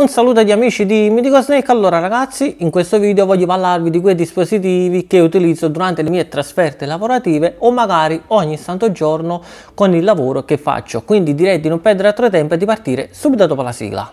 Un saluto agli amici di Mitico Snake, allora ragazzi in questo video voglio parlarvi di quei dispositivi che utilizzo durante le mie trasferte lavorative o magari ogni santo giorno con il lavoro che faccio, quindi direi di non perdere altro tempo e di partire subito dopo la sigla.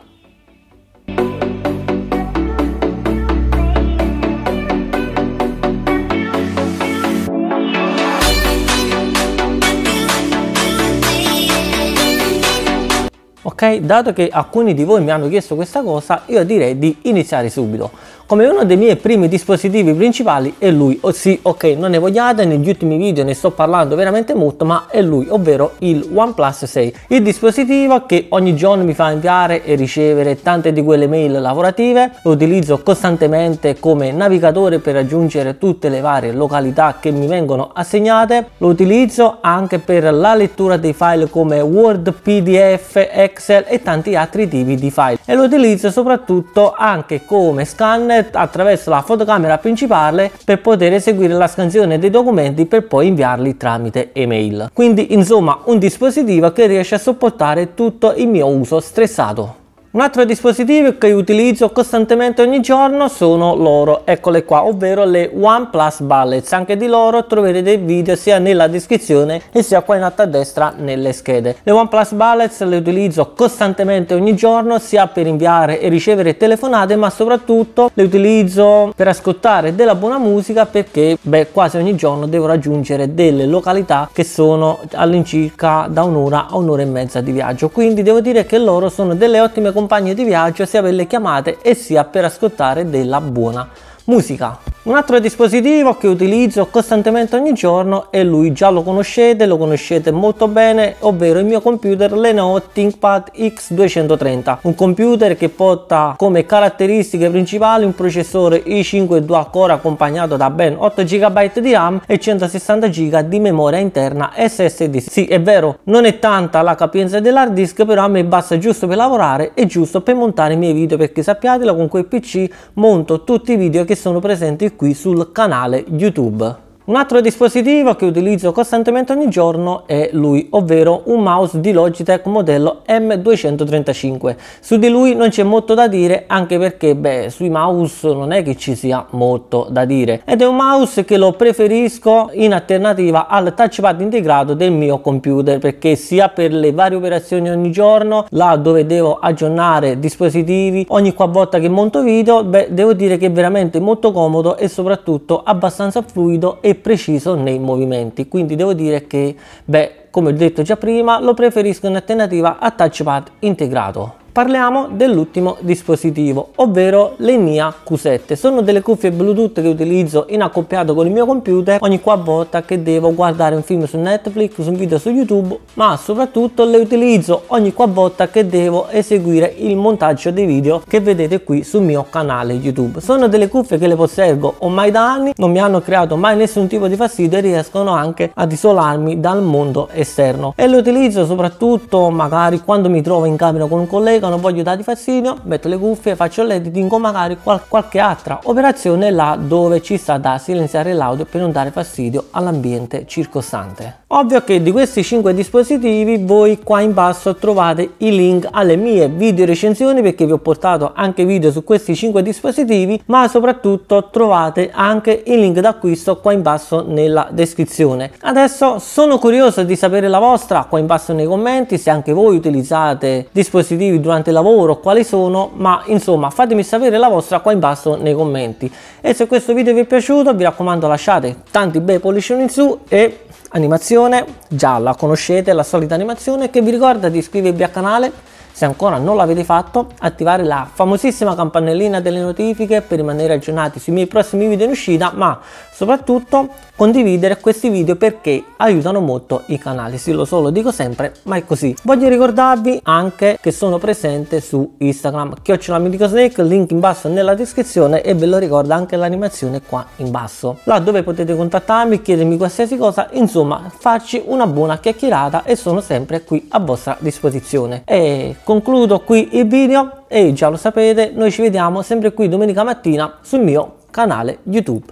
ok? Dato che alcuni di voi mi hanno chiesto questa cosa, io direi di iniziare subito. Come uno dei miei primi dispositivi principali è lui, oh sì, ok, non ne vogliate, negli ultimi video ne sto parlando veramente molto, ma è lui, ovvero il OnePlus 6. Il dispositivo che ogni giorno mi fa inviare e ricevere tante di quelle mail lavorative, lo utilizzo costantemente come navigatore per raggiungere tutte le varie località che mi vengono assegnate, lo utilizzo anche per la lettura dei file come Word, PDF, Excel, Excel e tanti altri tipi di file e lo utilizzo soprattutto anche come scanner attraverso la fotocamera principale per poter eseguire la scansione dei documenti per poi inviarli tramite email. Quindi insomma un dispositivo che riesce a sopportare tutto il mio uso stressato. Un altro dispositivo che utilizzo costantemente ogni giorno sono loro, eccole qua, ovvero le OnePlus Bullets. Anche di loro troverete dei video sia nella descrizione e sia qua in alto a destra nelle schede. Le OnePlus Bullets le utilizzo costantemente ogni giorno sia per inviare e ricevere telefonate ma soprattutto le utilizzo per ascoltare della buona musica perché beh, quasi ogni giorno devo raggiungere delle località che sono all'incirca da un'ora a un'ora e mezza di viaggio. Quindi devo dire che loro sono delle ottime compagnie compagno di viaggio sia per le chiamate e sia per ascoltare della buona musica. Un altro dispositivo che utilizzo costantemente ogni giorno e lui già lo conoscete, lo conoscete molto bene, ovvero il mio computer Lenovo ThinkPad X230, un computer che porta come caratteristiche principali un processore i5 dual core accompagnato da ben 8 GB di RAM e 160 GB di memoria interna SSD. Sì, è vero, non è tanta la capienza dell'hard disk, però a me basta giusto per lavorare e giusto per montare i miei video perché sappiatelo con quel PC monto tutti i video che sono presenti qui sul canale YouTube. Un altro dispositivo che utilizzo costantemente ogni giorno è lui, ovvero un mouse di Logitech modello M235. Su di lui non c'è molto da dire anche perché beh, sui mouse non è che ci sia molto da dire. Ed è un mouse che lo preferisco in alternativa al touchpad integrato del mio computer perché sia per le varie operazioni ogni giorno, là dove devo aggiornare dispositivi ogni volta che monto video, beh, devo dire che è veramente molto comodo e soprattutto abbastanza fluido e preciso nei movimenti quindi devo dire che beh come ho detto già prima lo preferisco in alternativa a touchpad integrato parliamo dell'ultimo dispositivo, ovvero le Mia Q7. Sono delle cuffie Bluetooth che utilizzo in accoppiato con il mio computer ogni qual volta che devo guardare un film su Netflix, un video su YouTube, ma soprattutto le utilizzo ogni qual volta che devo eseguire il montaggio dei video che vedete qui sul mio canale YouTube. Sono delle cuffie che le posseggo ormai da anni, non mi hanno creato mai nessun tipo di fastidio e riescono anche ad isolarmi dal mondo esterno e le utilizzo soprattutto magari quando mi trovo in camera con un collega ma non voglio dargli fastidio, metto le cuffie, faccio l'editing o magari qual qualche altra operazione là dove ci sta da silenziare l'audio per non dare fastidio all'ambiente circostante. Ovvio che di questi 5 dispositivi voi qua in basso trovate i link alle mie video recensioni perché vi ho portato anche video su questi 5 dispositivi ma soprattutto trovate anche il link d'acquisto qua in basso nella descrizione. Adesso sono curioso di sapere la vostra qua in basso nei commenti se anche voi utilizzate dispositivi durante durante il lavoro, quali sono, ma insomma fatemi sapere la vostra qua in basso nei commenti. E se questo video vi è piaciuto vi raccomando lasciate tanti bei pollicioni in su e animazione, gialla, conoscete, la solita animazione che vi ricorda di iscrivervi al canale se ancora non l'avete fatto, attivare la famosissima campanellina delle notifiche per rimanere aggiornati sui miei prossimi video in uscita, ma soprattutto condividere questi video perché aiutano molto il canale. Sì, lo so, lo dico sempre, ma è così. Voglio ricordarvi anche che sono presente su Instagram, chiocciolamico link in basso nella descrizione e ve lo ricorda anche l'animazione qua in basso. Là dove potete contattarmi, chiedermi qualsiasi cosa, insomma, farci una buona chiacchierata e sono sempre qui a vostra disposizione. E Concludo qui il video e già lo sapete, noi ci vediamo sempre qui domenica mattina sul mio canale YouTube.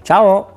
Ciao!